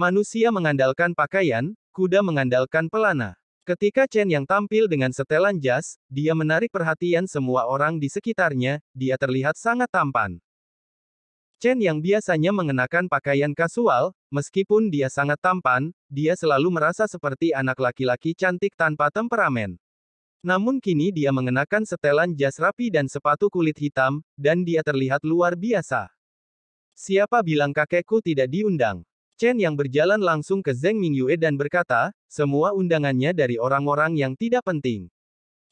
Manusia mengandalkan pakaian, kuda mengandalkan pelana. Ketika Chen yang tampil dengan setelan jas, dia menarik perhatian semua orang di sekitarnya, dia terlihat sangat tampan. Chen yang biasanya mengenakan pakaian kasual, meskipun dia sangat tampan, dia selalu merasa seperti anak laki-laki cantik tanpa temperamen. Namun kini dia mengenakan setelan jas rapi dan sepatu kulit hitam, dan dia terlihat luar biasa. Siapa bilang kakekku tidak diundang? Chen yang berjalan langsung ke Zeng Mingyue dan berkata, semua undangannya dari orang-orang yang tidak penting.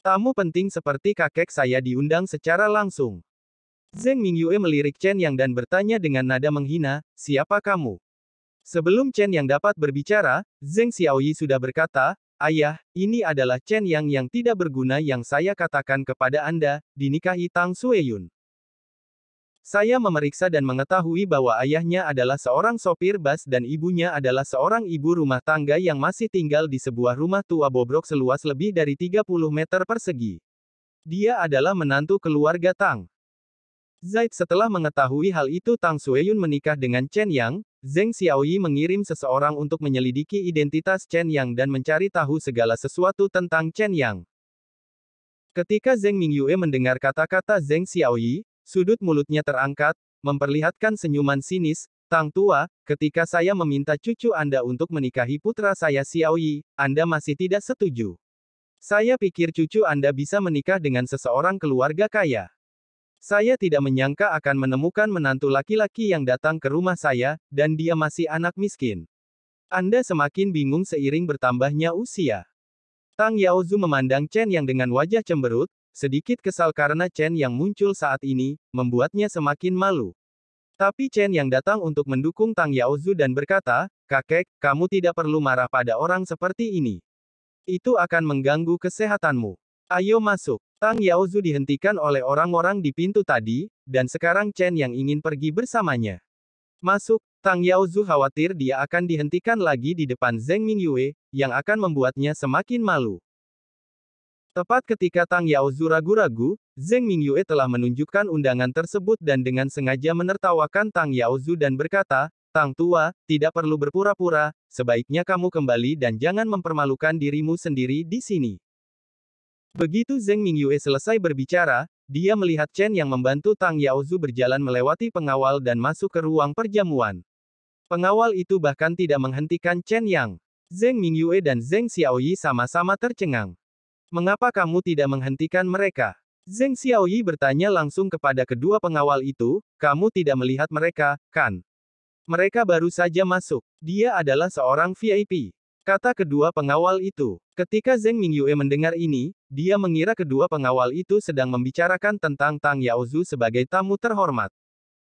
Tamu penting seperti kakek saya diundang secara langsung. Zeng Mingyue melirik Chen Yang dan bertanya dengan nada menghina, siapa kamu? Sebelum Chen Yang dapat berbicara, Zeng Xiaoyi sudah berkata, Ayah, ini adalah Chen Yang yang tidak berguna yang saya katakan kepada Anda, dinikahi Tang Sueyun. Saya memeriksa dan mengetahui bahwa ayahnya adalah seorang sopir bus dan ibunya adalah seorang ibu rumah tangga yang masih tinggal di sebuah rumah tua bobrok seluas lebih dari 30 meter persegi. Dia adalah menantu keluarga Tang. Zaid setelah mengetahui hal itu Tang Sueyun menikah dengan Chen Yang, Zeng Xiaoyi mengirim seseorang untuk menyelidiki identitas Chen Yang dan mencari tahu segala sesuatu tentang Chen Yang. Ketika Zeng Mingyue mendengar kata-kata Zeng Xiaoyi, Sudut mulutnya terangkat, memperlihatkan senyuman sinis, Tang Tua, ketika saya meminta cucu Anda untuk menikahi putra saya Yi, Anda masih tidak setuju. Saya pikir cucu Anda bisa menikah dengan seseorang keluarga kaya. Saya tidak menyangka akan menemukan menantu laki-laki yang datang ke rumah saya, dan dia masih anak miskin. Anda semakin bingung seiring bertambahnya usia. Tang Yaozu memandang Chen yang dengan wajah cemberut, Sedikit kesal karena Chen yang muncul saat ini, membuatnya semakin malu. Tapi Chen yang datang untuk mendukung Tang Yaozu dan berkata, Kakek, kamu tidak perlu marah pada orang seperti ini. Itu akan mengganggu kesehatanmu. Ayo masuk. Tang Yaozu dihentikan oleh orang-orang di pintu tadi, dan sekarang Chen yang ingin pergi bersamanya. Masuk, Tang Yaozu khawatir dia akan dihentikan lagi di depan Zheng Mingyue, yang akan membuatnya semakin malu. Tepat ketika Tang Yao Zu ragu-ragu, Zeng Mingyue telah menunjukkan undangan tersebut dan dengan sengaja menertawakan Tang Yao dan berkata, Tang Tua, tidak perlu berpura-pura, sebaiknya kamu kembali dan jangan mempermalukan dirimu sendiri di sini. Begitu Zeng Mingyue selesai berbicara, dia melihat Chen yang membantu Tang Yao berjalan melewati pengawal dan masuk ke ruang perjamuan. Pengawal itu bahkan tidak menghentikan Chen Yang. Zeng Mingyue dan Zeng Xiaoyi sama-sama tercengang. Mengapa kamu tidak menghentikan mereka? Zeng Xiaoyi bertanya langsung kepada kedua pengawal itu, kamu tidak melihat mereka, kan? Mereka baru saja masuk. Dia adalah seorang VIP. Kata kedua pengawal itu. Ketika Zeng Mingyue mendengar ini, dia mengira kedua pengawal itu sedang membicarakan tentang Tang Yaozu sebagai tamu terhormat.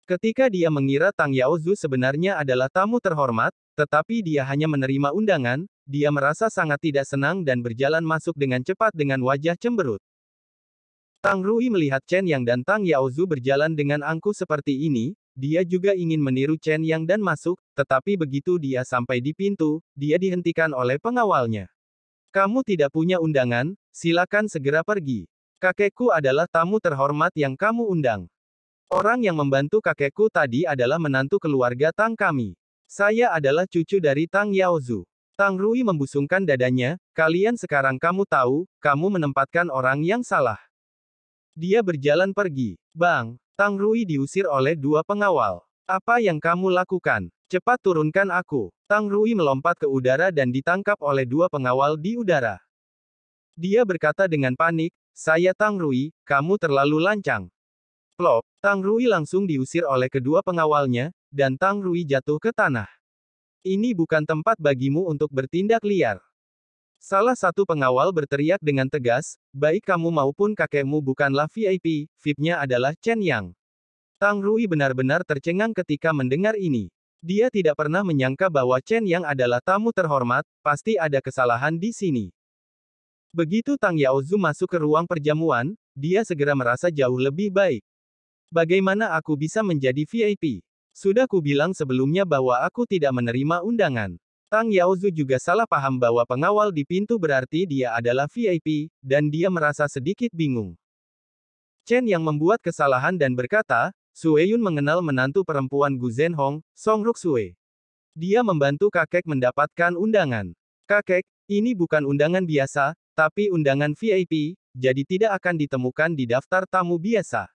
Ketika dia mengira Tang Yaozu sebenarnya adalah tamu terhormat, tetapi dia hanya menerima undangan, dia merasa sangat tidak senang dan berjalan masuk dengan cepat dengan wajah cemberut. Tang Rui melihat Chen Yang dan Tang Yaozu berjalan dengan angkuh seperti ini, dia juga ingin meniru Chen Yang dan masuk, tetapi begitu dia sampai di pintu, dia dihentikan oleh pengawalnya. Kamu tidak punya undangan, silakan segera pergi. Kakekku adalah tamu terhormat yang kamu undang. Orang yang membantu kakekku tadi adalah menantu keluarga Tang kami. Saya adalah cucu dari Tang Yaozu. Tang Rui membusungkan dadanya, kalian sekarang kamu tahu, kamu menempatkan orang yang salah. Dia berjalan pergi. Bang, Tang Rui diusir oleh dua pengawal. Apa yang kamu lakukan? Cepat turunkan aku. Tang Rui melompat ke udara dan ditangkap oleh dua pengawal di udara. Dia berkata dengan panik, saya Tang Rui, kamu terlalu lancang. Plop, Tang Rui langsung diusir oleh kedua pengawalnya, dan Tang Rui jatuh ke tanah. Ini bukan tempat bagimu untuk bertindak liar. Salah satu pengawal berteriak dengan tegas, baik kamu maupun kakekmu bukanlah VIP, VIP-nya adalah Chen Yang. Tang Rui benar-benar tercengang ketika mendengar ini. Dia tidak pernah menyangka bahwa Chen Yang adalah tamu terhormat, pasti ada kesalahan di sini. Begitu Tang Yaozu masuk ke ruang perjamuan, dia segera merasa jauh lebih baik. Bagaimana aku bisa menjadi VIP? Sudah kubilang sebelumnya bahwa aku tidak menerima undangan. Tang Yaozu juga salah paham bahwa pengawal di pintu berarti dia adalah VIP, dan dia merasa sedikit bingung. Chen yang membuat kesalahan dan berkata, Sue Yun mengenal menantu perempuan Gu Zhenhong, Song Ruk Sue. Dia membantu kakek mendapatkan undangan. Kakek, ini bukan undangan biasa, tapi undangan VIP, jadi tidak akan ditemukan di daftar tamu biasa.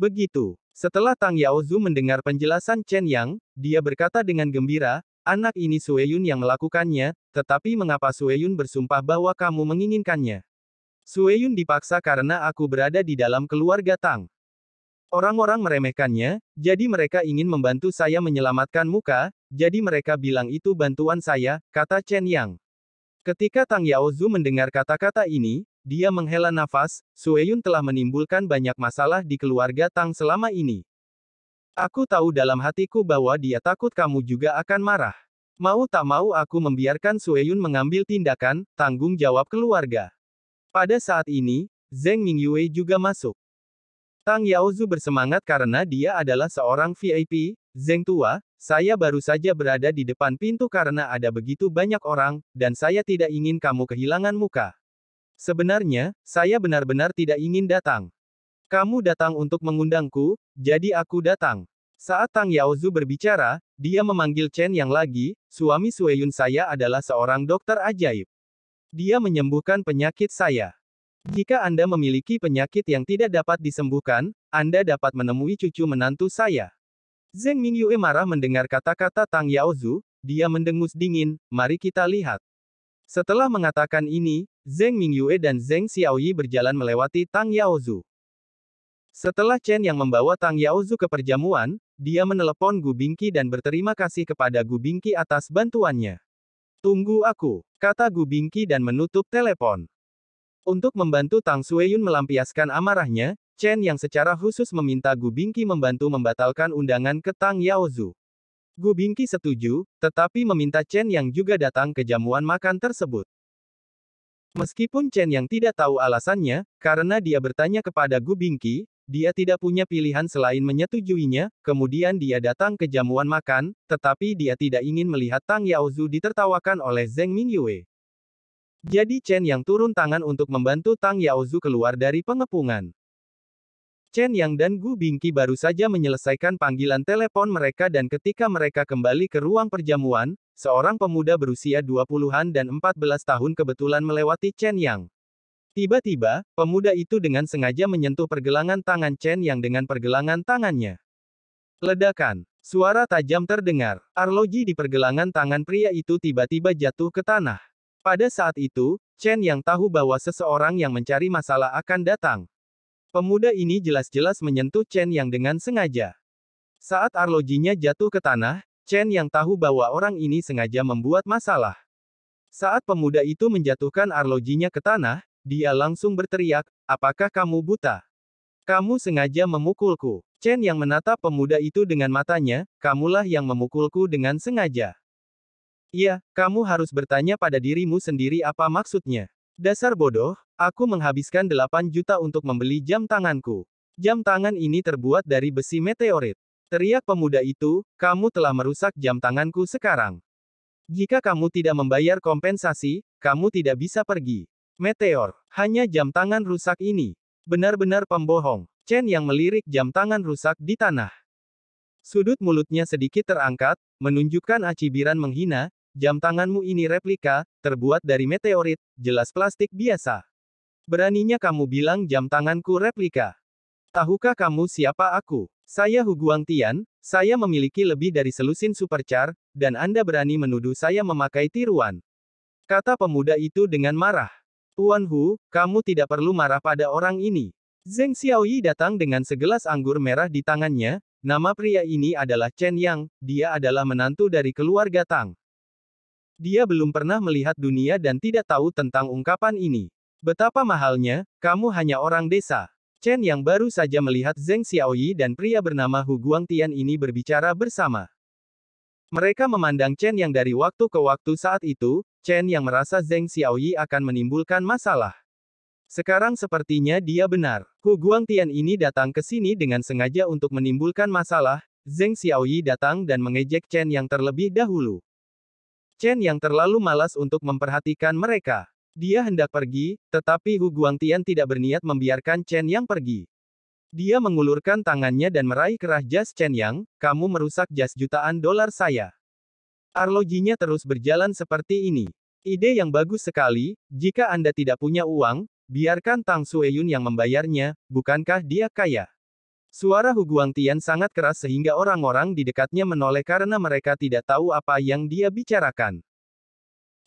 Begitu. Setelah Tang Yaozu mendengar penjelasan Chen Yang, dia berkata dengan gembira, anak ini Sueyun yang melakukannya, tetapi mengapa Sueyun bersumpah bahwa kamu menginginkannya? Sueyun dipaksa karena aku berada di dalam keluarga Tang. Orang-orang meremehkannya, jadi mereka ingin membantu saya menyelamatkan muka, jadi mereka bilang itu bantuan saya, kata Chen Yang. Ketika Tang Yaozu mendengar kata-kata ini, dia menghela nafas, Sueyun telah menimbulkan banyak masalah di keluarga Tang selama ini. Aku tahu dalam hatiku bahwa dia takut kamu juga akan marah. Mau tak mau aku membiarkan Sueyun mengambil tindakan, tanggung jawab keluarga. Pada saat ini, Zeng Mingyue juga masuk. Tang Yaozu bersemangat karena dia adalah seorang VIP, Zeng tua, saya baru saja berada di depan pintu karena ada begitu banyak orang, dan saya tidak ingin kamu kehilangan muka. Sebenarnya, saya benar-benar tidak ingin datang. Kamu datang untuk mengundangku, jadi aku datang. Saat Tang Yaozu berbicara, dia memanggil Chen Yang lagi, suami Sueyun saya adalah seorang dokter ajaib. Dia menyembuhkan penyakit saya. Jika Anda memiliki penyakit yang tidak dapat disembuhkan, Anda dapat menemui cucu menantu saya. Zeng Mingyue marah mendengar kata-kata Tang Yaozu, dia mendengus dingin, mari kita lihat. Setelah mengatakan ini, Zeng Mingyue dan Zeng Xiaoyi berjalan melewati Tang Yaozu. Setelah Chen yang membawa Tang Yaozu ke perjamuan, dia menelepon Gu Bingqi dan berterima kasih kepada Gu Bingqi atas bantuannya. Tunggu aku, kata Gu Bingqi dan menutup telepon. Untuk membantu Tang Sueyun melampiaskan amarahnya, Chen yang secara khusus meminta Gu Bingqi membantu membatalkan undangan ke Tang Yaozu. Gu Bingqi setuju, tetapi meminta Chen yang juga datang ke jamuan makan tersebut. Meskipun Chen yang tidak tahu alasannya, karena dia bertanya kepada Gu Bingqi, dia tidak punya pilihan selain menyetujuinya, kemudian dia datang ke jamuan makan, tetapi dia tidak ingin melihat Tang Yaozu ditertawakan oleh Zeng Mingyue. Jadi Chen yang turun tangan untuk membantu Tang Yaozu keluar dari pengepungan. Chen Yang dan Gu Bingqi baru saja menyelesaikan panggilan telepon mereka dan ketika mereka kembali ke ruang perjamuan, seorang pemuda berusia 20-an dan 14 tahun kebetulan melewati Chen Yang. Tiba-tiba, pemuda itu dengan sengaja menyentuh pergelangan tangan Chen Yang dengan pergelangan tangannya. Ledakan. Suara tajam terdengar. Arloji di pergelangan tangan pria itu tiba-tiba jatuh ke tanah. Pada saat itu, Chen Yang tahu bahwa seseorang yang mencari masalah akan datang. Pemuda ini jelas-jelas menyentuh Chen Yang dengan sengaja. Saat arlojinya jatuh ke tanah, Chen Yang tahu bahwa orang ini sengaja membuat masalah. Saat pemuda itu menjatuhkan arlojinya ke tanah, dia langsung berteriak, apakah kamu buta? Kamu sengaja memukulku. Chen Yang menatap pemuda itu dengan matanya, kamulah yang memukulku dengan sengaja. Iya, kamu harus bertanya pada dirimu sendiri apa maksudnya. Dasar bodoh, Aku menghabiskan 8 juta untuk membeli jam tanganku. Jam tangan ini terbuat dari besi meteorit. Teriak pemuda itu, kamu telah merusak jam tanganku sekarang. Jika kamu tidak membayar kompensasi, kamu tidak bisa pergi. Meteor, hanya jam tangan rusak ini. Benar-benar pembohong. Chen yang melirik jam tangan rusak di tanah. Sudut mulutnya sedikit terangkat, menunjukkan acibiran menghina, jam tanganmu ini replika, terbuat dari meteorit, jelas plastik biasa. Beraninya kamu bilang jam tanganku replika. Tahukah kamu siapa aku? Saya Hu Tian, saya memiliki lebih dari selusin supercar, dan Anda berani menuduh saya memakai tiruan. Kata pemuda itu dengan marah. Tuan Hu, kamu tidak perlu marah pada orang ini. Zeng Xiaoyi datang dengan segelas anggur merah di tangannya, nama pria ini adalah Chen Yang, dia adalah menantu dari keluarga Tang. Dia belum pernah melihat dunia dan tidak tahu tentang ungkapan ini. Betapa mahalnya, kamu hanya orang desa. Chen yang baru saja melihat Zheng Xiaoyi dan pria bernama Hu Guangtian ini berbicara bersama. Mereka memandang Chen yang dari waktu ke waktu saat itu, Chen yang merasa Zheng Xiaoyi akan menimbulkan masalah. Sekarang sepertinya dia benar. Hu Guangtian ini datang ke sini dengan sengaja untuk menimbulkan masalah, Zheng Xiaoyi datang dan mengejek Chen yang terlebih dahulu. Chen yang terlalu malas untuk memperhatikan mereka. Dia hendak pergi, tetapi Hu Guangtian tidak berniat membiarkan Chen Yang pergi. Dia mengulurkan tangannya dan meraih kerah jas Chen Yang, kamu merusak jas jutaan dolar saya. Arlojinya terus berjalan seperti ini. Ide yang bagus sekali, jika Anda tidak punya uang, biarkan Tang Sueyun yang membayarnya, bukankah dia kaya? Suara Hu Guangtian sangat keras sehingga orang-orang di dekatnya menoleh karena mereka tidak tahu apa yang dia bicarakan.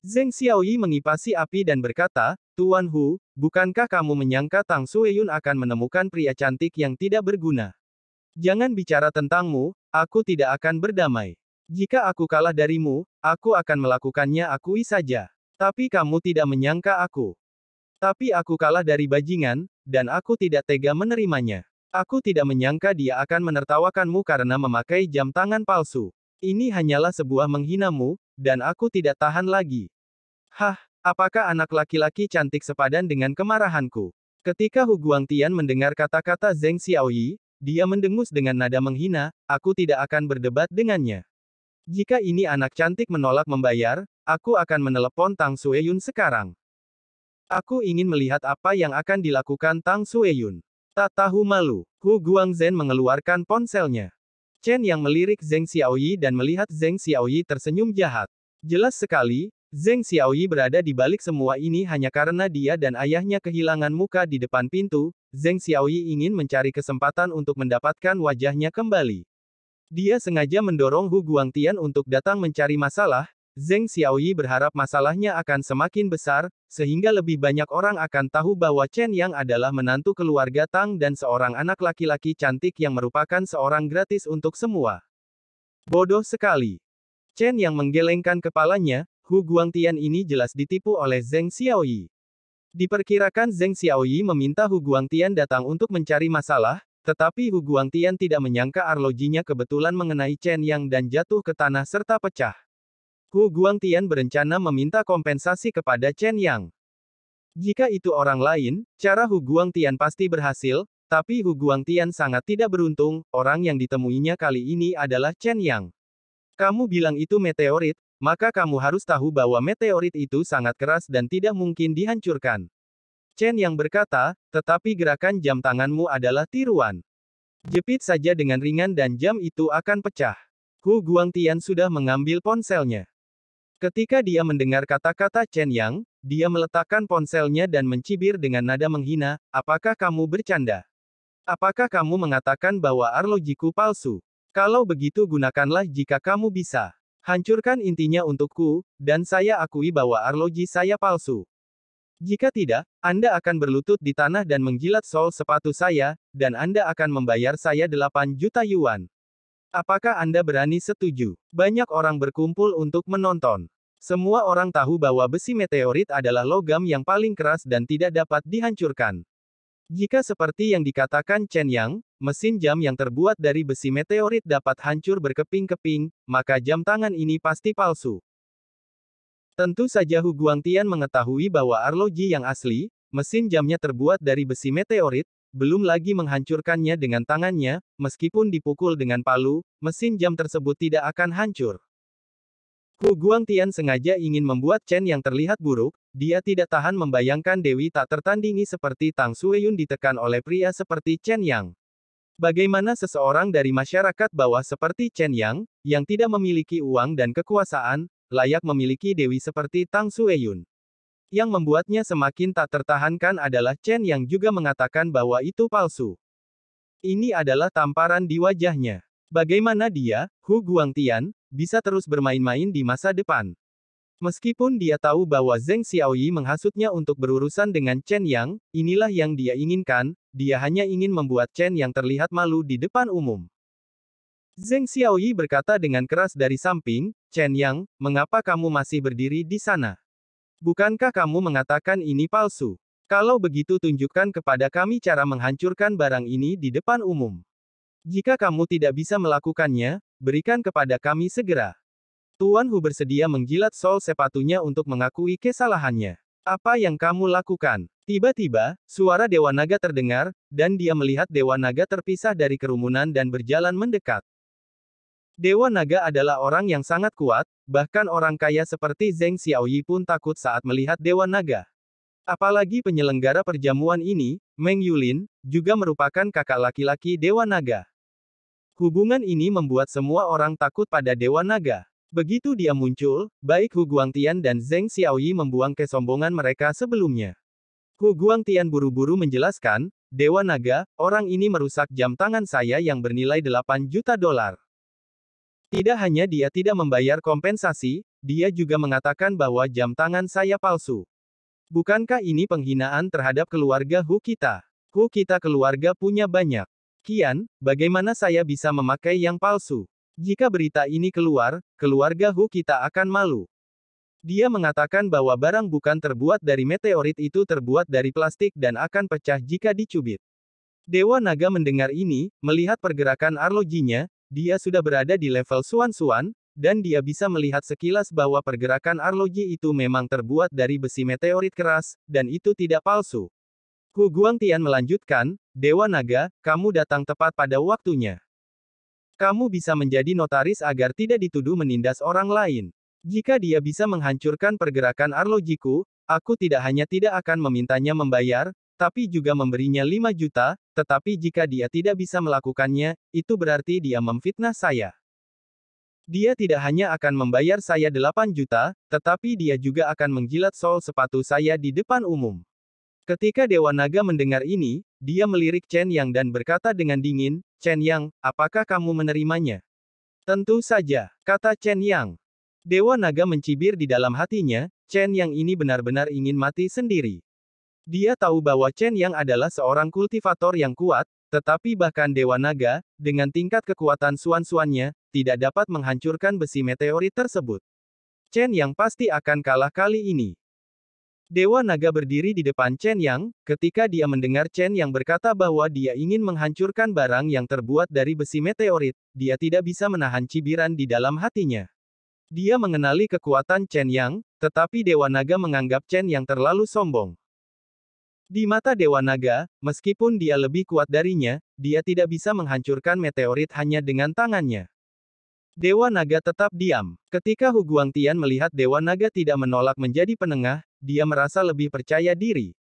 Zeng Xiaoyi mengipasi api dan berkata, Tuan Hu, bukankah kamu menyangka Tang Sueyun akan menemukan pria cantik yang tidak berguna? Jangan bicara tentangmu, aku tidak akan berdamai. Jika aku kalah darimu, aku akan melakukannya akui saja. Tapi kamu tidak menyangka aku. Tapi aku kalah dari bajingan, dan aku tidak tega menerimanya. Aku tidak menyangka dia akan menertawakanmu karena memakai jam tangan palsu. Ini hanyalah sebuah menghinamu, dan aku tidak tahan lagi. Hah, apakah anak laki-laki cantik sepadan dengan kemarahanku? Ketika Hu Guangtian mendengar kata-kata Zeng Xiaoyi, dia mendengus dengan nada menghina, aku tidak akan berdebat dengannya. Jika ini anak cantik menolak membayar, aku akan menelepon Tang Sueyun sekarang. Aku ingin melihat apa yang akan dilakukan Tang Sueyun. Tak tahu malu, Hu Guangzhen mengeluarkan ponselnya. Chen yang melirik Zeng Xiaoyi dan melihat Zeng Xiaoyi tersenyum jahat. Jelas sekali, Zeng Xiaoyi berada di balik semua ini hanya karena dia dan ayahnya kehilangan muka di depan pintu, Zeng Xiaoyi ingin mencari kesempatan untuk mendapatkan wajahnya kembali. Dia sengaja mendorong Hu Guangtian untuk datang mencari masalah, Zeng Xiaoyi berharap masalahnya akan semakin besar, sehingga lebih banyak orang akan tahu bahwa Chen Yang adalah menantu keluarga Tang dan seorang anak laki-laki cantik yang merupakan seorang gratis untuk semua. Bodoh sekali. Chen Yang menggelengkan kepalanya, Hu Guangtian ini jelas ditipu oleh Zheng Xiaoyi. Diperkirakan Zheng Xiaoyi meminta Hu Guangtian datang untuk mencari masalah, tetapi Hu Guangtian tidak menyangka arlojinya kebetulan mengenai Chen Yang dan jatuh ke tanah serta pecah. Hu Guangtian berencana meminta kompensasi kepada Chen Yang. Jika itu orang lain, cara Hu Guangtian pasti berhasil, tapi Hu Guangtian sangat tidak beruntung, orang yang ditemuinya kali ini adalah Chen Yang. Kamu bilang itu meteorit, maka kamu harus tahu bahwa meteorit itu sangat keras dan tidak mungkin dihancurkan. Chen yang berkata, tetapi gerakan jam tanganmu adalah tiruan. Jepit saja dengan ringan dan jam itu akan pecah. Hu Guangtian sudah mengambil ponselnya. Ketika dia mendengar kata-kata Chen Yang, dia meletakkan ponselnya dan mencibir dengan nada menghina, apakah kamu bercanda? Apakah kamu mengatakan bahwa arlojiku palsu? Kalau begitu gunakanlah jika kamu bisa. Hancurkan intinya untukku, dan saya akui bahwa arloji saya palsu. Jika tidak, Anda akan berlutut di tanah dan menjilat sol sepatu saya, dan Anda akan membayar saya 8 juta yuan. Apakah Anda berani setuju? Banyak orang berkumpul untuk menonton. Semua orang tahu bahwa besi meteorit adalah logam yang paling keras dan tidak dapat dihancurkan. Jika seperti yang dikatakan Chen Yang, mesin jam yang terbuat dari besi meteorit dapat hancur berkeping-keping, maka jam tangan ini pasti palsu. Tentu saja Hu Guangtian mengetahui bahwa arloji yang asli, mesin jamnya terbuat dari besi meteorit, belum lagi menghancurkannya dengan tangannya, meskipun dipukul dengan palu, mesin jam tersebut tidak akan hancur. Hu Guangtian sengaja ingin membuat Chen yang terlihat buruk, dia tidak tahan membayangkan Dewi tak tertandingi seperti Tang Sueyun ditekan oleh pria seperti Chen Yang. Bagaimana seseorang dari masyarakat bawah seperti Chen Yang, yang tidak memiliki uang dan kekuasaan, layak memiliki dewi seperti Tang Sueyun? Yang membuatnya semakin tak tertahankan adalah Chen Yang juga mengatakan bahwa itu palsu. Ini adalah tamparan di wajahnya. Bagaimana dia, Hu Guangtian, bisa terus bermain-main di masa depan? Meskipun dia tahu bahwa Zheng Xiaoyi menghasutnya untuk berurusan dengan Chen Yang, inilah yang dia inginkan, dia hanya ingin membuat Chen Yang terlihat malu di depan umum. Zeng Xiaoyi berkata dengan keras dari samping, Chen Yang, mengapa kamu masih berdiri di sana? Bukankah kamu mengatakan ini palsu? Kalau begitu tunjukkan kepada kami cara menghancurkan barang ini di depan umum. Jika kamu tidak bisa melakukannya, berikan kepada kami segera. Tuan Hu bersedia menggilat sol sepatunya untuk mengakui kesalahannya. Apa yang kamu lakukan? Tiba-tiba, suara Dewa Naga terdengar, dan dia melihat Dewa Naga terpisah dari kerumunan dan berjalan mendekat. Dewa Naga adalah orang yang sangat kuat, bahkan orang kaya seperti Zeng Xiaoyi pun takut saat melihat Dewa Naga. Apalagi penyelenggara perjamuan ini, Meng Yulin, juga merupakan kakak laki-laki Dewa Naga. Hubungan ini membuat semua orang takut pada Dewa Naga. Begitu dia muncul, baik Hu Guangtian dan Zheng Xiaoyi membuang kesombongan mereka sebelumnya. Hu Guangtian buru-buru menjelaskan, Dewa Naga, orang ini merusak jam tangan saya yang bernilai 8 juta dolar. Tidak hanya dia tidak membayar kompensasi, dia juga mengatakan bahwa jam tangan saya palsu. Bukankah ini penghinaan terhadap keluarga Hu kita? Hu kita keluarga punya banyak. Kian, bagaimana saya bisa memakai yang palsu? Jika berita ini keluar, keluarga Hu kita akan malu. Dia mengatakan bahwa barang bukan terbuat dari meteorit itu terbuat dari plastik dan akan pecah jika dicubit. Dewa Naga mendengar ini, melihat pergerakan arlojinya, dia sudah berada di level suan-suan, dan dia bisa melihat sekilas bahwa pergerakan arloji itu memang terbuat dari besi meteorit keras, dan itu tidak palsu. Hu Guangtian melanjutkan, Dewa Naga, kamu datang tepat pada waktunya. Kamu bisa menjadi notaris agar tidak dituduh menindas orang lain. Jika dia bisa menghancurkan pergerakan arlojiku, aku tidak hanya tidak akan memintanya membayar, tapi juga memberinya 5 juta, tetapi jika dia tidak bisa melakukannya, itu berarti dia memfitnah saya. Dia tidak hanya akan membayar saya 8 juta, tetapi dia juga akan menggilat sol sepatu saya di depan umum. Ketika Dewa Naga mendengar ini, dia melirik Chen Yang dan berkata dengan dingin, Chen Yang, apakah kamu menerimanya? Tentu saja, kata Chen Yang. Dewa Naga mencibir di dalam hatinya, Chen Yang ini benar-benar ingin mati sendiri. Dia tahu bahwa Chen Yang adalah seorang kultivator yang kuat, tetapi bahkan Dewa Naga, dengan tingkat kekuatan suan-suannya, tidak dapat menghancurkan besi meteorit tersebut. Chen Yang pasti akan kalah kali ini. Dewa Naga berdiri di depan Chen Yang, ketika dia mendengar Chen Yang berkata bahwa dia ingin menghancurkan barang yang terbuat dari besi meteorit, dia tidak bisa menahan cibiran di dalam hatinya. Dia mengenali kekuatan Chen Yang, tetapi Dewa Naga menganggap Chen Yang terlalu sombong. Di mata Dewa Naga, meskipun dia lebih kuat darinya, dia tidak bisa menghancurkan meteorit hanya dengan tangannya. Dewa Naga tetap diam. Ketika Hu Guangtian melihat Dewa Naga tidak menolak menjadi penengah, dia merasa lebih percaya diri.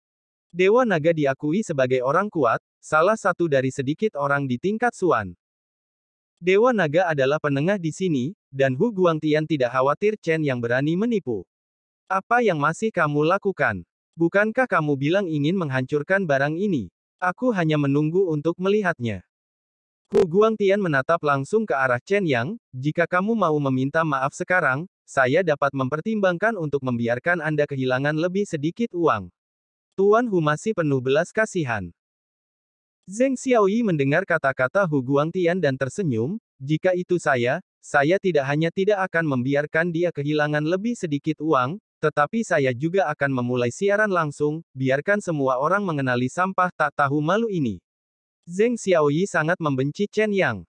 Dewa Naga diakui sebagai orang kuat, salah satu dari sedikit orang di tingkat Suan. Dewa Naga adalah penengah di sini, dan Hu Guangtian tidak khawatir Chen yang berani menipu. Apa yang masih kamu lakukan? Bukankah kamu bilang ingin menghancurkan barang ini? Aku hanya menunggu untuk melihatnya. Hu Guangtian menatap langsung ke arah Chen Yang, jika kamu mau meminta maaf sekarang, saya dapat mempertimbangkan untuk membiarkan Anda kehilangan lebih sedikit uang. Tuan Hu masih penuh belas kasihan. Zeng Xiaoyi mendengar kata-kata Hu Guangtian dan tersenyum, jika itu saya, saya tidak hanya tidak akan membiarkan dia kehilangan lebih sedikit uang, tetapi saya juga akan memulai siaran langsung, biarkan semua orang mengenali sampah tak tahu malu ini. Zeng Xiaoyi sangat membenci Chen Yang.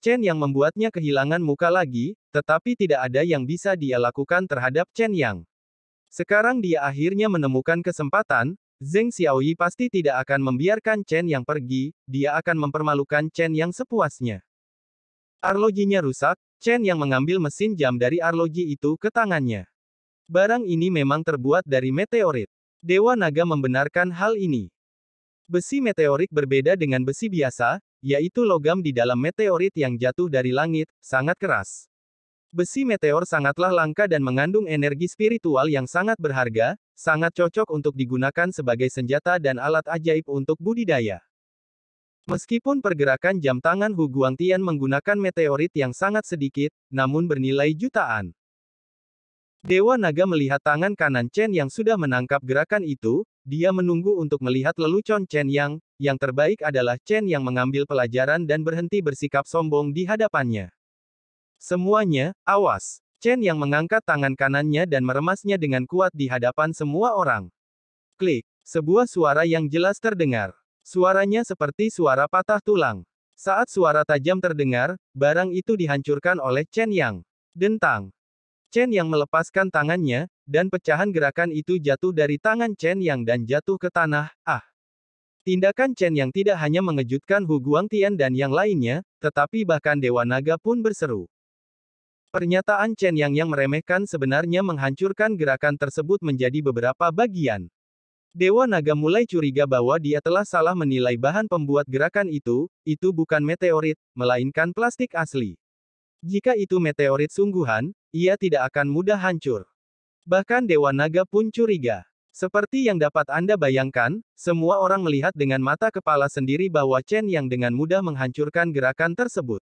Chen Yang membuatnya kehilangan muka lagi, tetapi tidak ada yang bisa dia lakukan terhadap Chen Yang. Sekarang dia akhirnya menemukan kesempatan, Zeng Xiaoyi pasti tidak akan membiarkan Chen Yang pergi, dia akan mempermalukan Chen Yang sepuasnya. Arlojinya rusak, Chen Yang mengambil mesin jam dari arloji itu ke tangannya. Barang ini memang terbuat dari meteorit. Dewa Naga membenarkan hal ini. Besi meteorik berbeda dengan besi biasa, yaitu logam di dalam meteorit yang jatuh dari langit, sangat keras. Besi meteor sangatlah langka dan mengandung energi spiritual yang sangat berharga, sangat cocok untuk digunakan sebagai senjata dan alat ajaib untuk budidaya. Meskipun pergerakan jam tangan Hu Guangtian menggunakan meteorit yang sangat sedikit, namun bernilai jutaan. Dewa Naga melihat tangan kanan Chen yang sudah menangkap gerakan itu, dia menunggu untuk melihat lelucon Chen Yang, yang terbaik adalah Chen yang mengambil pelajaran dan berhenti bersikap sombong di hadapannya. Semuanya, awas! Chen yang mengangkat tangan kanannya dan meremasnya dengan kuat di hadapan semua orang. Klik, sebuah suara yang jelas terdengar. Suaranya seperti suara patah tulang. Saat suara tajam terdengar, barang itu dihancurkan oleh Chen Yang. Dentang, Chen yang melepaskan tangannya, dan pecahan gerakan itu jatuh dari tangan Chen yang dan jatuh ke tanah, ah. Tindakan Chen yang tidak hanya mengejutkan Hu Guangtian dan yang lainnya, tetapi bahkan Dewa Naga pun berseru. Pernyataan Chen yang yang meremehkan sebenarnya menghancurkan gerakan tersebut menjadi beberapa bagian. Dewa Naga mulai curiga bahwa dia telah salah menilai bahan pembuat gerakan itu, itu bukan meteorit, melainkan plastik asli. Jika itu meteorit sungguhan, ia tidak akan mudah hancur. Bahkan Dewa Naga pun curiga. Seperti yang dapat Anda bayangkan, semua orang melihat dengan mata kepala sendiri bahwa Chen Yang dengan mudah menghancurkan gerakan tersebut.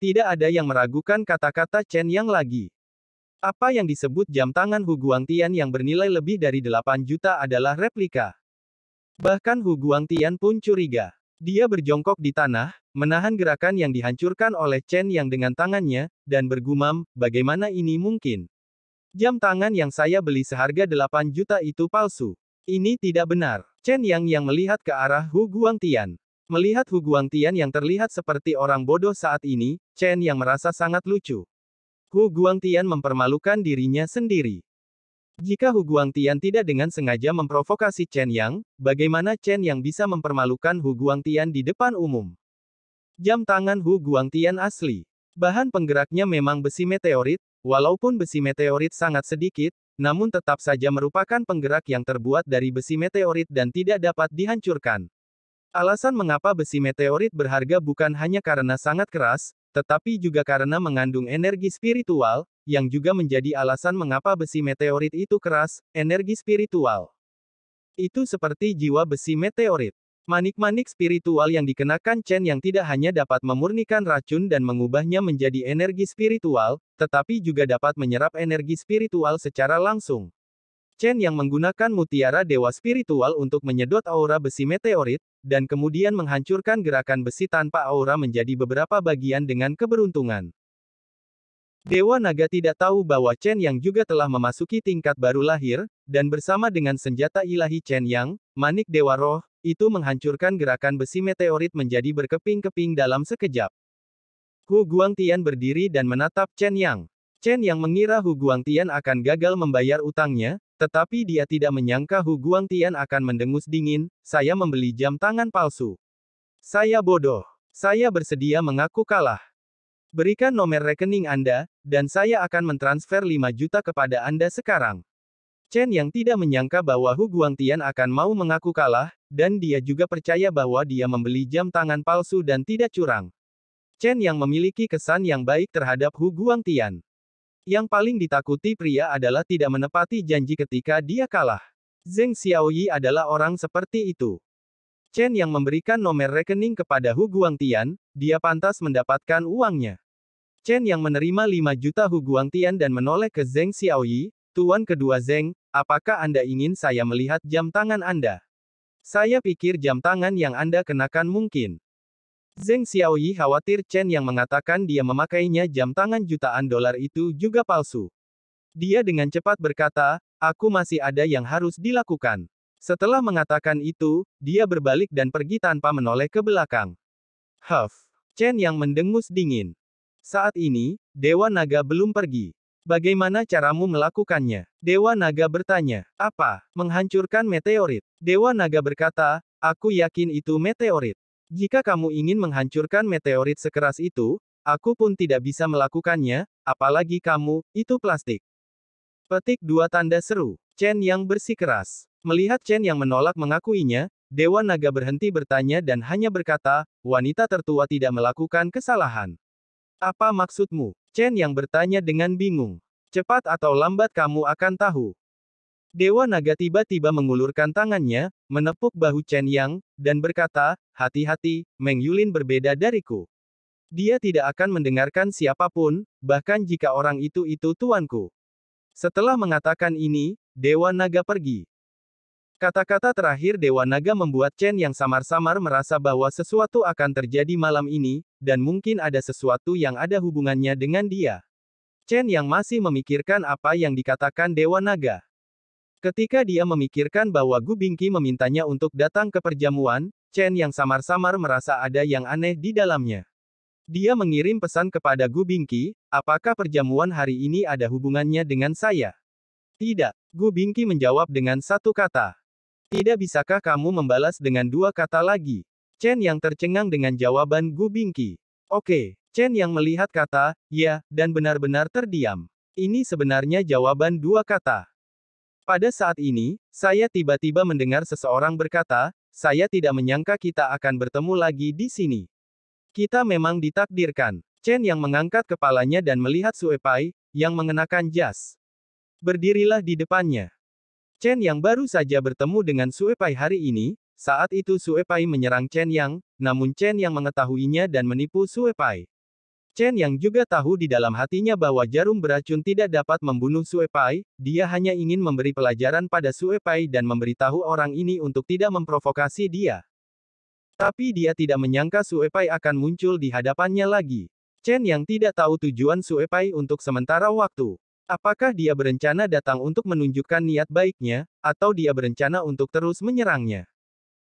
Tidak ada yang meragukan kata-kata Chen Yang lagi. Apa yang disebut jam tangan Hu Guangtian yang bernilai lebih dari 8 juta adalah replika. Bahkan Hu Guangtian pun curiga. Dia berjongkok di tanah, menahan gerakan yang dihancurkan oleh Chen yang dengan tangannya, dan bergumam, bagaimana ini mungkin? Jam tangan yang saya beli seharga 8 juta itu palsu. Ini tidak benar. Chen Yang yang melihat ke arah Hu Guangtian. Melihat Hu Guangtian yang terlihat seperti orang bodoh saat ini, Chen Yang merasa sangat lucu. Hu Guangtian mempermalukan dirinya sendiri. Jika Hu Guangtian tidak dengan sengaja memprovokasi Chen Yang, bagaimana Chen Yang bisa mempermalukan Hu Guangtian di depan umum? Jam tangan Hu Guangtian asli. Bahan penggeraknya memang besi meteorit, walaupun besi meteorit sangat sedikit, namun tetap saja merupakan penggerak yang terbuat dari besi meteorit dan tidak dapat dihancurkan. Alasan mengapa besi meteorit berharga bukan hanya karena sangat keras, tetapi juga karena mengandung energi spiritual, yang juga menjadi alasan mengapa besi meteorit itu keras, energi spiritual. Itu seperti jiwa besi meteorit. Manik-manik spiritual yang dikenakan Chen yang tidak hanya dapat memurnikan racun dan mengubahnya menjadi energi spiritual, tetapi juga dapat menyerap energi spiritual secara langsung. Chen yang menggunakan mutiara dewa spiritual untuk menyedot aura besi meteorit, dan kemudian menghancurkan gerakan besi tanpa aura menjadi beberapa bagian dengan keberuntungan. Dewa Naga tidak tahu bahwa Chen Yang juga telah memasuki tingkat baru lahir, dan bersama dengan senjata ilahi Chen Yang, Manik Dewa Roh, itu menghancurkan gerakan besi meteorit menjadi berkeping-keping dalam sekejap. Hu Guangtian berdiri dan menatap Chen Yang. Chen Yang mengira Hu Guangtian akan gagal membayar utangnya, tetapi dia tidak menyangka Hu Guangtian akan mendengus dingin, saya membeli jam tangan palsu. Saya bodoh. Saya bersedia mengaku kalah. Berikan nomor rekening Anda, dan saya akan mentransfer 5 juta kepada Anda sekarang. Chen yang tidak menyangka bahwa Hu Guangtian akan mau mengaku kalah, dan dia juga percaya bahwa dia membeli jam tangan palsu dan tidak curang. Chen yang memiliki kesan yang baik terhadap Hu Guangtian. Yang paling ditakuti pria adalah tidak menepati janji ketika dia kalah. Zeng Xiaoyi adalah orang seperti itu. Chen yang memberikan nomor rekening kepada Hu Guangtian, dia pantas mendapatkan uangnya. Chen yang menerima 5 juta Hu Guangtian dan menoleh ke Zeng Xiaoyi, tuan kedua Zeng, Apakah Anda ingin saya melihat jam tangan Anda? Saya pikir jam tangan yang Anda kenakan mungkin. Zeng Xiaoyi khawatir Chen yang mengatakan dia memakainya jam tangan jutaan dolar itu juga palsu. Dia dengan cepat berkata, aku masih ada yang harus dilakukan. Setelah mengatakan itu, dia berbalik dan pergi tanpa menoleh ke belakang. Huff! Chen yang mendengus dingin. Saat ini, Dewa Naga belum pergi. Bagaimana caramu melakukannya? Dewa Naga bertanya. Apa? Menghancurkan meteorit. Dewa Naga berkata, aku yakin itu meteorit. Jika kamu ingin menghancurkan meteorit sekeras itu, aku pun tidak bisa melakukannya, apalagi kamu, itu plastik. Petik dua tanda seru. Chen yang bersikeras. Melihat Chen yang menolak mengakuinya, Dewa Naga berhenti bertanya dan hanya berkata, wanita tertua tidak melakukan kesalahan. Apa maksudmu? Chen yang bertanya dengan bingung. Cepat atau lambat kamu akan tahu. Dewa naga tiba-tiba mengulurkan tangannya, menepuk bahu Chen Yang, dan berkata, hati-hati, Meng Yulin berbeda dariku. Dia tidak akan mendengarkan siapapun, bahkan jika orang itu itu tuanku. Setelah mengatakan ini, Dewa Naga pergi. Kata-kata terakhir Dewa Naga membuat Chen yang samar-samar merasa bahwa sesuatu akan terjadi malam ini, dan mungkin ada sesuatu yang ada hubungannya dengan dia. Chen yang masih memikirkan apa yang dikatakan Dewa Naga. Ketika dia memikirkan bahwa Gu Bingqi memintanya untuk datang ke perjamuan, Chen yang samar-samar merasa ada yang aneh di dalamnya. Dia mengirim pesan kepada Gu Bingqi, apakah perjamuan hari ini ada hubungannya dengan saya? Tidak, Gu Bingqi menjawab dengan satu kata. Tidak bisakah kamu membalas dengan dua kata lagi? Chen yang tercengang dengan jawaban Gu Bingqi. Oke, Chen yang melihat kata, ya, dan benar-benar terdiam. Ini sebenarnya jawaban dua kata. Pada saat ini, saya tiba-tiba mendengar seseorang berkata, saya tidak menyangka kita akan bertemu lagi di sini. Kita memang ditakdirkan. Chen yang mengangkat kepalanya dan melihat Sue Pai, yang mengenakan jas. Berdirilah di depannya. Chen Yang baru saja bertemu dengan Sue Pai hari ini, saat itu Sue Pai menyerang Chen Yang, namun Chen Yang mengetahuinya dan menipu Sue Pai. Chen Yang juga tahu di dalam hatinya bahwa jarum beracun tidak dapat membunuh Sue Pai, dia hanya ingin memberi pelajaran pada Sue Pai dan memberitahu orang ini untuk tidak memprovokasi dia. Tapi dia tidak menyangka Sue Pai akan muncul di hadapannya lagi. Chen Yang tidak tahu tujuan Sue Pai untuk sementara waktu. Apakah dia berencana datang untuk menunjukkan niat baiknya, atau dia berencana untuk terus menyerangnya?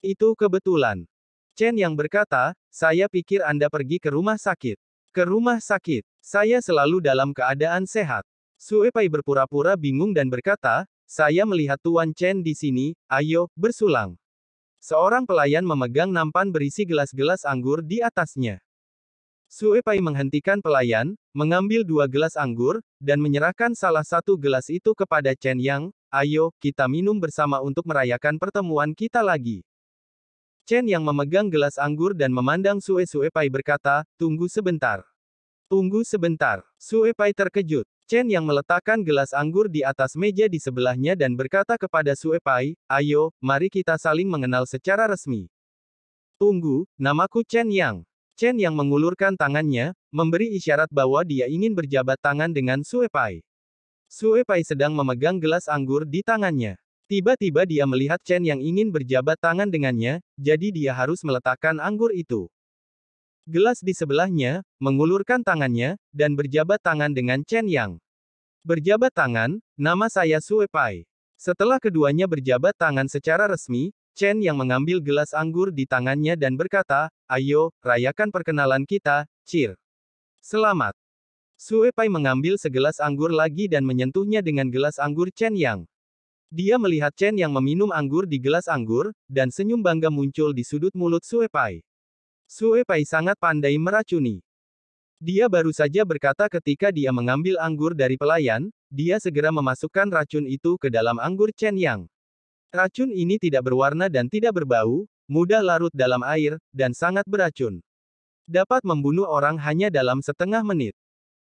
Itu kebetulan. Chen yang berkata, saya pikir Anda pergi ke rumah sakit. Ke rumah sakit, saya selalu dalam keadaan sehat. Suepai berpura-pura bingung dan berkata, saya melihat Tuan Chen di sini, ayo, bersulang. Seorang pelayan memegang nampan berisi gelas-gelas anggur di atasnya. Pai menghentikan pelayan, mengambil dua gelas anggur, dan menyerahkan salah satu gelas itu kepada Chen Yang, ayo, kita minum bersama untuk merayakan pertemuan kita lagi. Chen Yang memegang gelas anggur dan memandang Sue Pai berkata, tunggu sebentar. Tunggu sebentar. Pai terkejut. Chen yang meletakkan gelas anggur di atas meja di sebelahnya dan berkata kepada Pai, ayo, mari kita saling mengenal secara resmi. Tunggu, namaku Chen Yang. Chen yang mengulurkan tangannya, memberi isyarat bahwa dia ingin berjabat tangan dengan Sue Pai. Sue Pai sedang memegang gelas anggur di tangannya. Tiba-tiba dia melihat Chen yang ingin berjabat tangan dengannya, jadi dia harus meletakkan anggur itu. Gelas di sebelahnya, mengulurkan tangannya, dan berjabat tangan dengan Chen Yang. Berjabat tangan, nama saya Sue Pai. Setelah keduanya berjabat tangan secara resmi, Chen yang mengambil gelas anggur di tangannya dan berkata, ayo, rayakan perkenalan kita, Cir. Selamat. Sue Pai mengambil segelas anggur lagi dan menyentuhnya dengan gelas anggur Chen Yang. Dia melihat Chen Yang meminum anggur di gelas anggur, dan senyum bangga muncul di sudut mulut Sue Pai. Sue Pai sangat pandai meracuni. Dia baru saja berkata ketika dia mengambil anggur dari pelayan, dia segera memasukkan racun itu ke dalam anggur Chen Yang. Racun ini tidak berwarna dan tidak berbau, mudah larut dalam air, dan sangat beracun. Dapat membunuh orang hanya dalam setengah menit.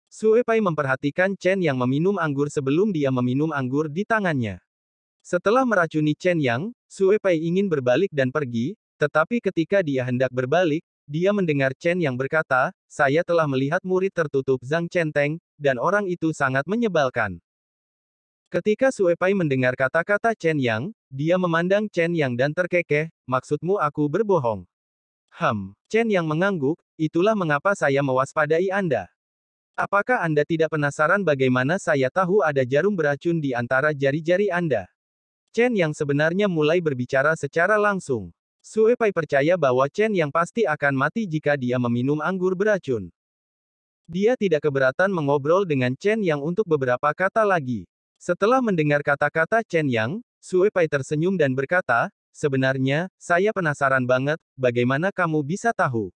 Suepai memperhatikan Chen Yang meminum anggur sebelum dia meminum anggur di tangannya. Setelah meracuni Chen Yang, Suepai ingin berbalik dan pergi, tetapi ketika dia hendak berbalik, dia mendengar Chen yang berkata, saya telah melihat murid tertutup Zhang Chen Chenteng, dan orang itu sangat menyebalkan. Ketika Suepai mendengar kata-kata Chen Yang, dia memandang Chen Yang dan terkekeh, maksudmu aku berbohong. Hem, Chen Yang mengangguk, itulah mengapa saya mewaspadai Anda. Apakah Anda tidak penasaran bagaimana saya tahu ada jarum beracun di antara jari-jari Anda? Chen Yang sebenarnya mulai berbicara secara langsung. Sue Pai percaya bahwa Chen Yang pasti akan mati jika dia meminum anggur beracun. Dia tidak keberatan mengobrol dengan Chen Yang untuk beberapa kata lagi. Setelah mendengar kata-kata Chen Yang, Sue Pai tersenyum dan berkata, Sebenarnya, saya penasaran banget, bagaimana kamu bisa tahu?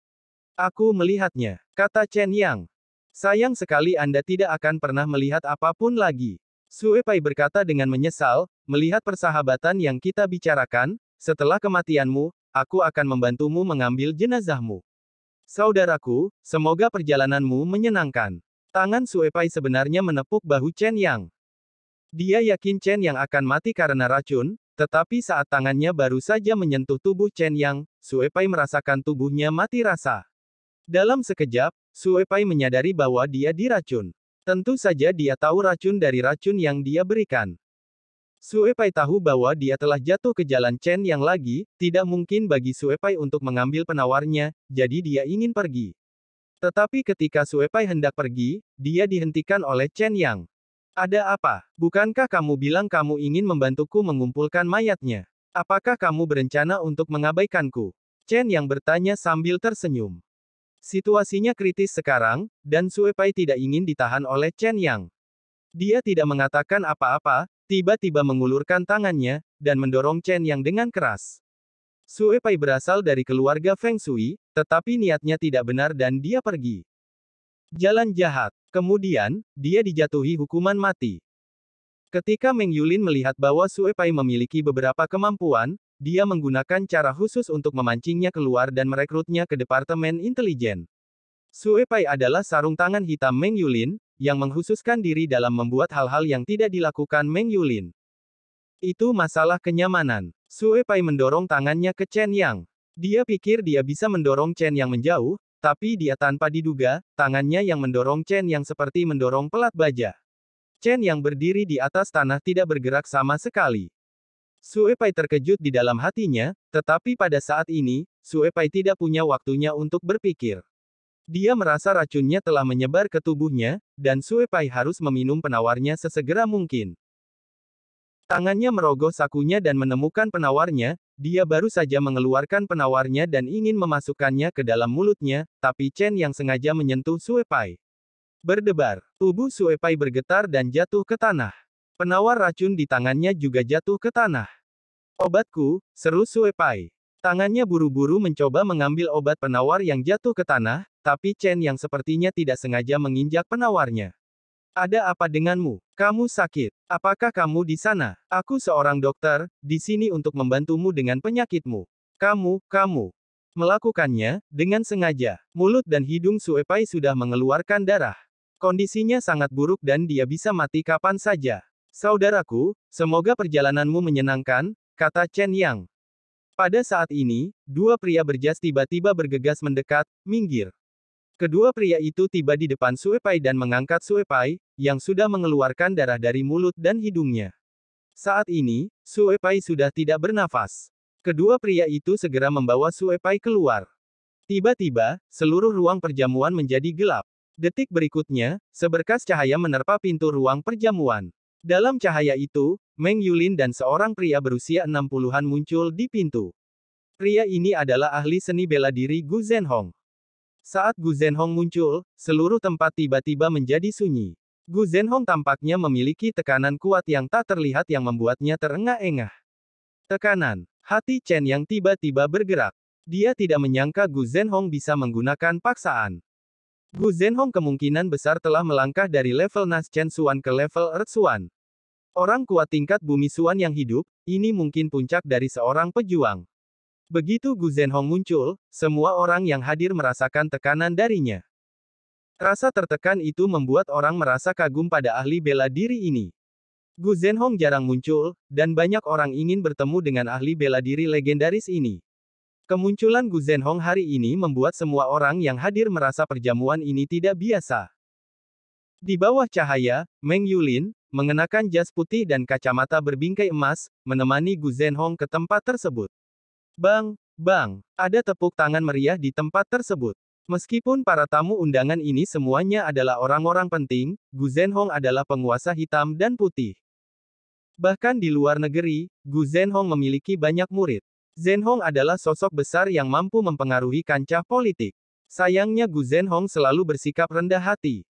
Aku melihatnya, kata Chen Yang. Sayang sekali Anda tidak akan pernah melihat apapun lagi. Sue Pai berkata dengan menyesal, melihat persahabatan yang kita bicarakan, setelah kematianmu, aku akan membantumu mengambil jenazahmu. Saudaraku, semoga perjalananmu menyenangkan. Tangan Sue Pai sebenarnya menepuk bahu Chen Yang. Dia yakin Chen Yang akan mati karena racun, tetapi saat tangannya baru saja menyentuh tubuh Chen Yang, Pai merasakan tubuhnya mati rasa. Dalam sekejap, Pai menyadari bahwa dia diracun. Tentu saja dia tahu racun dari racun yang dia berikan. Pai tahu bahwa dia telah jatuh ke jalan Chen yang lagi, tidak mungkin bagi Pai untuk mengambil penawarnya, jadi dia ingin pergi. Tetapi ketika Pai hendak pergi, dia dihentikan oleh Chen Yang. Ada apa? Bukankah kamu bilang kamu ingin membantuku mengumpulkan mayatnya? Apakah kamu berencana untuk mengabaikanku? Chen yang bertanya sambil tersenyum. Situasinya kritis sekarang, dan Pai tidak ingin ditahan oleh Chen Yang. Dia tidak mengatakan apa-apa, tiba-tiba mengulurkan tangannya, dan mendorong Chen Yang dengan keras. Pai berasal dari keluarga Feng Shui, tetapi niatnya tidak benar dan dia pergi. Jalan jahat. Kemudian, dia dijatuhi hukuman mati. Ketika Meng Yulin melihat bahwa Sue Pai memiliki beberapa kemampuan, dia menggunakan cara khusus untuk memancingnya keluar dan merekrutnya ke Departemen Intelijen. Sue Pai adalah sarung tangan hitam Meng Yulin, yang menghususkan diri dalam membuat hal-hal yang tidak dilakukan Meng Yulin. Itu masalah kenyamanan. Sue Pai mendorong tangannya ke Chen Yang. Dia pikir dia bisa mendorong Chen Yang menjauh, tapi dia tanpa diduga, tangannya yang mendorong Chen yang seperti mendorong pelat baja. Chen yang berdiri di atas tanah tidak bergerak sama sekali. Sue Pai terkejut di dalam hatinya, tetapi pada saat ini, Sue Pai tidak punya waktunya untuk berpikir. Dia merasa racunnya telah menyebar ke tubuhnya, dan Sue Pai harus meminum penawarnya sesegera mungkin. Tangannya merogoh sakunya dan menemukan penawarnya, dia baru saja mengeluarkan penawarnya dan ingin memasukkannya ke dalam mulutnya, tapi Chen yang sengaja menyentuh Sue Pai. Berdebar, tubuh Sue Pai bergetar dan jatuh ke tanah. Penawar racun di tangannya juga jatuh ke tanah. Obatku, seru Sue Pai. Tangannya buru-buru mencoba mengambil obat penawar yang jatuh ke tanah, tapi Chen yang sepertinya tidak sengaja menginjak penawarnya. Ada apa denganmu? Kamu sakit. Apakah kamu di sana? Aku seorang dokter, di sini untuk membantumu dengan penyakitmu. Kamu, kamu. Melakukannya, dengan sengaja. Mulut dan hidung Suepai sudah mengeluarkan darah. Kondisinya sangat buruk dan dia bisa mati kapan saja. Saudaraku, semoga perjalananmu menyenangkan, kata Chen Yang. Pada saat ini, dua pria berjas tiba-tiba bergegas mendekat, minggir. Kedua pria itu tiba di depan Suepai dan mengangkat Suepai, yang sudah mengeluarkan darah dari mulut dan hidungnya. Saat ini, Suepai sudah tidak bernafas. Kedua pria itu segera membawa Suepai keluar. Tiba-tiba, seluruh ruang perjamuan menjadi gelap. Detik berikutnya, seberkas cahaya menerpa pintu ruang perjamuan. Dalam cahaya itu, Meng Yulin dan seorang pria berusia 60-an muncul di pintu. Pria ini adalah ahli seni bela diri Gu Zhenhong. Saat Gu Zhenhong muncul, seluruh tempat tiba-tiba menjadi sunyi. Gu Zhenhong tampaknya memiliki tekanan kuat yang tak terlihat yang membuatnya terengah-engah. Tekanan. Hati Chen yang tiba-tiba bergerak. Dia tidak menyangka Gu Zhenhong bisa menggunakan paksaan. Gu Zhenhong kemungkinan besar telah melangkah dari level Nas Chen Suan ke level Earth Suan. Orang kuat tingkat bumi Suan yang hidup, ini mungkin puncak dari seorang pejuang. Begitu Gu Zhenhong muncul, semua orang yang hadir merasakan tekanan darinya. Rasa tertekan itu membuat orang merasa kagum pada ahli bela diri ini. Gu Zhenhong jarang muncul, dan banyak orang ingin bertemu dengan ahli bela diri legendaris ini. Kemunculan Gu Zhenhong hari ini membuat semua orang yang hadir merasa perjamuan ini tidak biasa. Di bawah cahaya, Meng Yulin, mengenakan jas putih dan kacamata berbingkai emas, menemani Gu Zhenhong ke tempat tersebut. Bang, bang, ada tepuk tangan meriah di tempat tersebut. Meskipun para tamu undangan ini semuanya adalah orang-orang penting, Gu Zhenhong adalah penguasa hitam dan putih. Bahkan di luar negeri, Gu Zhenhong memiliki banyak murid. Zhenhong adalah sosok besar yang mampu mempengaruhi kancah politik. Sayangnya Gu Zhenhong selalu bersikap rendah hati.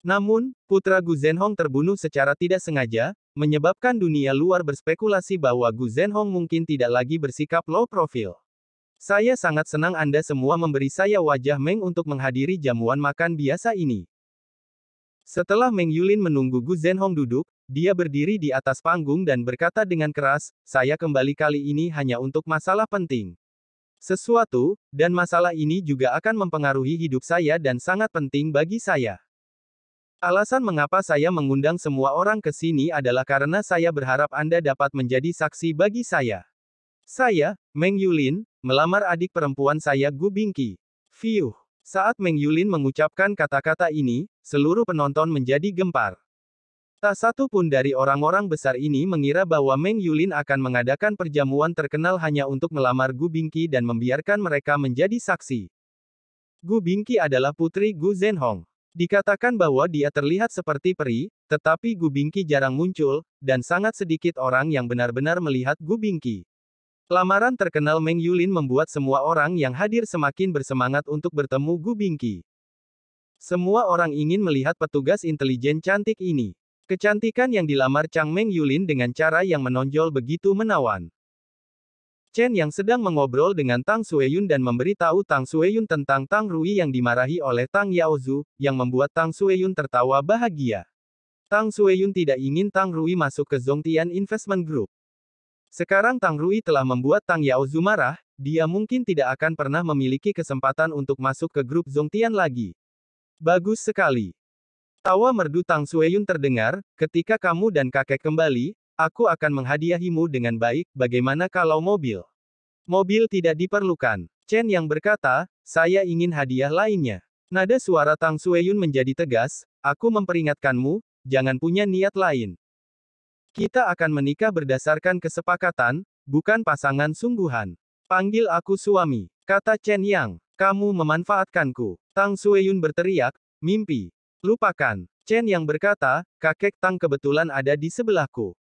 Namun, putra Gu Zhenhong terbunuh secara tidak sengaja, menyebabkan dunia luar berspekulasi bahwa Gu Zhenhong mungkin tidak lagi bersikap low profile. Saya sangat senang Anda semua memberi saya wajah Meng untuk menghadiri jamuan makan biasa ini. Setelah Meng Yulin menunggu Gu Zhenhong duduk, dia berdiri di atas panggung dan berkata dengan keras, saya kembali kali ini hanya untuk masalah penting. Sesuatu, dan masalah ini juga akan mempengaruhi hidup saya dan sangat penting bagi saya. Alasan mengapa saya mengundang semua orang ke sini adalah karena saya berharap Anda dapat menjadi saksi bagi saya. Saya, Meng Yulin, Melamar adik perempuan saya Gu Bingqi. Fiuh. Saat Meng Yulin mengucapkan kata-kata ini, seluruh penonton menjadi gempar. Tak satu pun dari orang-orang besar ini mengira bahwa Meng Yulin akan mengadakan perjamuan terkenal hanya untuk melamar Gu Bingqi dan membiarkan mereka menjadi saksi. Gu Bingqi adalah putri Gu Zhenhong. Dikatakan bahwa dia terlihat seperti peri, tetapi Gu Bingqi jarang muncul, dan sangat sedikit orang yang benar-benar melihat Gu Bingqi. Lamaran terkenal Meng Yulin membuat semua orang yang hadir semakin bersemangat untuk bertemu Gu Bingqi. Semua orang ingin melihat petugas intelijen cantik ini. Kecantikan yang dilamar Chang Meng Yulin dengan cara yang menonjol begitu menawan. Chen yang sedang mengobrol dengan Tang Sueyun dan memberitahu Tang Sueyun tentang Tang Rui yang dimarahi oleh Tang Yaozu, yang membuat Tang Sueyun tertawa bahagia. Tang Sueyun tidak ingin Tang Rui masuk ke Zhongtian Investment Group. Sekarang Tang Rui telah membuat Tang Yaozu marah, dia mungkin tidak akan pernah memiliki kesempatan untuk masuk ke grup Zongtian lagi. Bagus sekali. Tawa merdu Tang Sueyun terdengar, ketika kamu dan kakek kembali, aku akan menghadiahimu dengan baik, bagaimana kalau mobil? Mobil tidak diperlukan. Chen yang berkata, saya ingin hadiah lainnya. Nada suara Tang Sueyun menjadi tegas, aku memperingatkanmu, jangan punya niat lain. Kita akan menikah berdasarkan kesepakatan, bukan pasangan sungguhan. Panggil aku suami, kata Chen Yang. Kamu memanfaatkanku. Tang Sueyun berteriak, mimpi. Lupakan. Chen Yang berkata, kakek Tang kebetulan ada di sebelahku.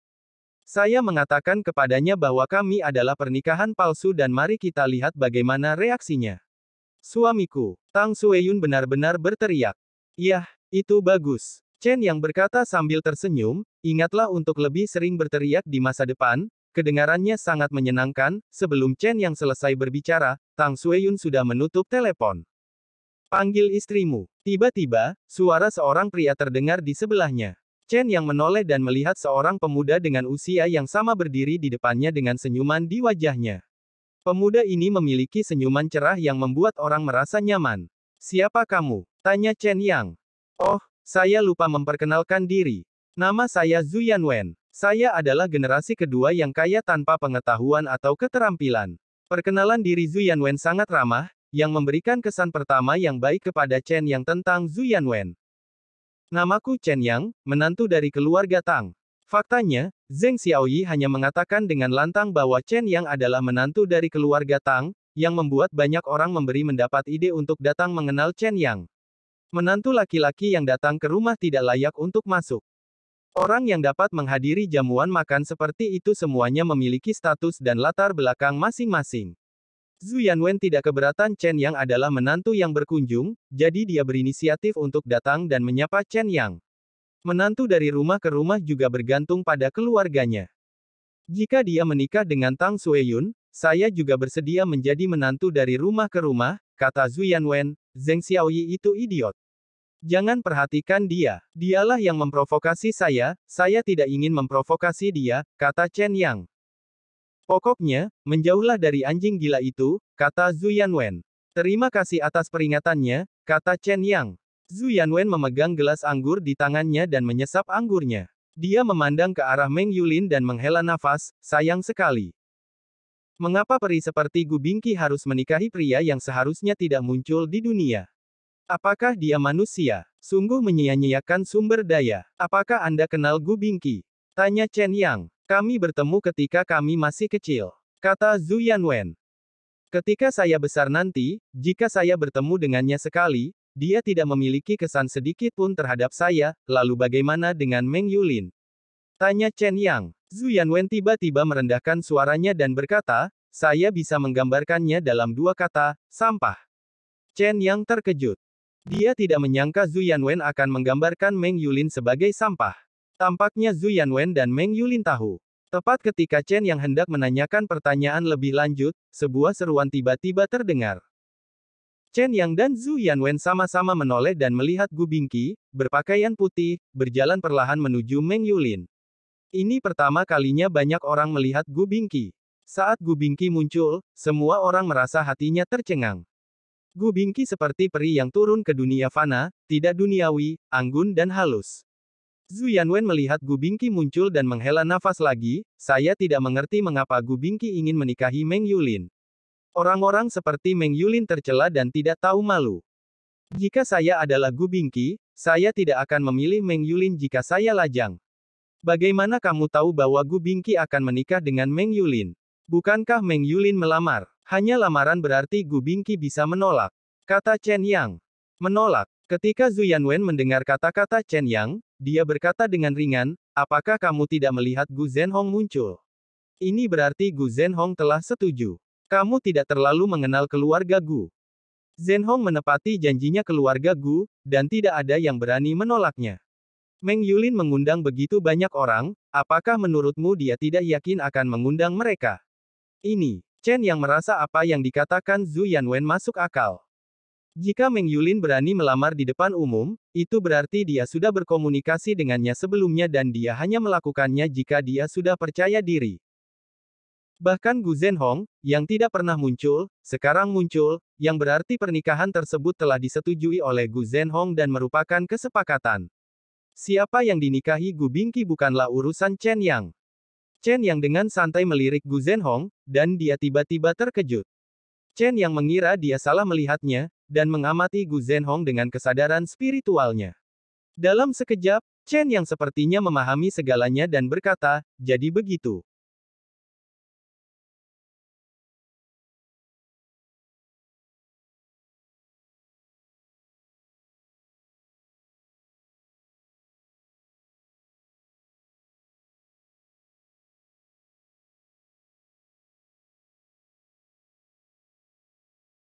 Saya mengatakan kepadanya bahwa kami adalah pernikahan palsu dan mari kita lihat bagaimana reaksinya. Suamiku, Tang Sueyun benar-benar berteriak. Yah, itu bagus. Chen yang berkata sambil tersenyum, ingatlah untuk lebih sering berteriak di masa depan, kedengarannya sangat menyenangkan, sebelum Chen yang selesai berbicara, Tang Xueyun sudah menutup telepon. Panggil istrimu. Tiba-tiba, suara seorang pria terdengar di sebelahnya. Chen yang menoleh dan melihat seorang pemuda dengan usia yang sama berdiri di depannya dengan senyuman di wajahnya. Pemuda ini memiliki senyuman cerah yang membuat orang merasa nyaman. Siapa kamu? Tanya Chen Yang. Oh, saya lupa memperkenalkan diri. Nama saya Zhu Yanwen. Saya adalah generasi kedua yang kaya tanpa pengetahuan atau keterampilan. Perkenalan diri Zhu Yanwen sangat ramah, yang memberikan kesan pertama yang baik kepada Chen Yang tentang Zhu Yanwen. Namaku Chen Yang, menantu dari keluarga Tang. Faktanya, Zeng Xiaoyi hanya mengatakan dengan lantang bahwa Chen Yang adalah menantu dari keluarga Tang, yang membuat banyak orang memberi mendapat ide untuk datang mengenal Chen Yang. Menantu laki-laki yang datang ke rumah tidak layak untuk masuk. Orang yang dapat menghadiri jamuan makan seperti itu semuanya memiliki status dan latar belakang masing-masing. Zhu Yanwen tidak keberatan Chen Yang adalah menantu yang berkunjung, jadi dia berinisiatif untuk datang dan menyapa Chen Yang. Menantu dari rumah ke rumah juga bergantung pada keluarganya. Jika dia menikah dengan Tang Sueyun, saya juga bersedia menjadi menantu dari rumah ke rumah, kata Zhu Yanwen, Zeng Xiaoyi itu idiot. Jangan perhatikan dia, dialah yang memprovokasi saya, saya tidak ingin memprovokasi dia, kata Chen Yang. Pokoknya, menjauhlah dari anjing gila itu, kata Zhu Yanwen. Terima kasih atas peringatannya, kata Chen Yang. Zhu Yanwen memegang gelas anggur di tangannya dan menyesap anggurnya. Dia memandang ke arah Meng Yulin dan menghela nafas, sayang sekali. Mengapa peri seperti Gubingki harus menikahi pria yang seharusnya tidak muncul di dunia? Apakah dia manusia? Sungguh menyia-nyiakan sumber daya. Apakah Anda kenal Gubingki? Tanya Chen Yang. Kami bertemu ketika kami masih kecil. Kata Zhu Yanwen. Ketika saya besar nanti, jika saya bertemu dengannya sekali, dia tidak memiliki kesan sedikit pun terhadap saya, lalu bagaimana dengan Meng Yulin? Tanya Chen Yang. Zhu Yanwen tiba-tiba merendahkan suaranya dan berkata, saya bisa menggambarkannya dalam dua kata, sampah. Chen Yang terkejut. Dia tidak menyangka Zhu Yanwen akan menggambarkan Meng Yulin sebagai sampah. Tampaknya Zhu Yanwen dan Meng Yulin tahu. Tepat ketika Chen yang hendak menanyakan pertanyaan lebih lanjut, sebuah seruan tiba-tiba terdengar. Chen Yang dan Zhu Yanwen sama-sama menoleh dan melihat Gu Bingqi, berpakaian putih, berjalan perlahan menuju Meng Yulin. Ini pertama kalinya banyak orang melihat Gubingki. Saat Gubingki muncul, semua orang merasa hatinya tercengang. Gubingki seperti peri yang turun ke dunia fana, tidak duniawi, anggun dan halus. Zhu Yanwen melihat Gubingki muncul dan menghela nafas lagi, saya tidak mengerti mengapa Gubingki ingin menikahi Meng Yulin. Orang-orang seperti Meng Yulin tercela dan tidak tahu malu. Jika saya adalah Gubingki, saya tidak akan memilih Meng Yulin jika saya lajang. Bagaimana kamu tahu bahwa Gu Bingqi akan menikah dengan Meng Yulin? Bukankah Meng Yulin melamar? Hanya lamaran berarti Gu Bingqi bisa menolak. Kata Chen Yang. Menolak. Ketika Zhu Yanwen mendengar kata-kata Chen Yang, dia berkata dengan ringan, apakah kamu tidak melihat Gu Zhenhong muncul? Ini berarti Gu Zhenhong telah setuju. Kamu tidak terlalu mengenal keluarga Gu. Zhenhong menepati janjinya keluarga Gu, dan tidak ada yang berani menolaknya. Meng Yulin mengundang begitu banyak orang, apakah menurutmu dia tidak yakin akan mengundang mereka? Ini, Chen yang merasa apa yang dikatakan Zhu Yanwen masuk akal. Jika Meng Yulin berani melamar di depan umum, itu berarti dia sudah berkomunikasi dengannya sebelumnya dan dia hanya melakukannya jika dia sudah percaya diri. Bahkan Gu Zhenhong, yang tidak pernah muncul, sekarang muncul, yang berarti pernikahan tersebut telah disetujui oleh Gu Zhenhong dan merupakan kesepakatan. Siapa yang dinikahi Gu Bingqi bukanlah urusan Chen Yang. Chen Yang dengan santai melirik Gu Zhenhong, dan dia tiba-tiba terkejut. Chen Yang mengira dia salah melihatnya, dan mengamati Gu Zhenhong dengan kesadaran spiritualnya. Dalam sekejap, Chen Yang sepertinya memahami segalanya dan berkata, jadi begitu.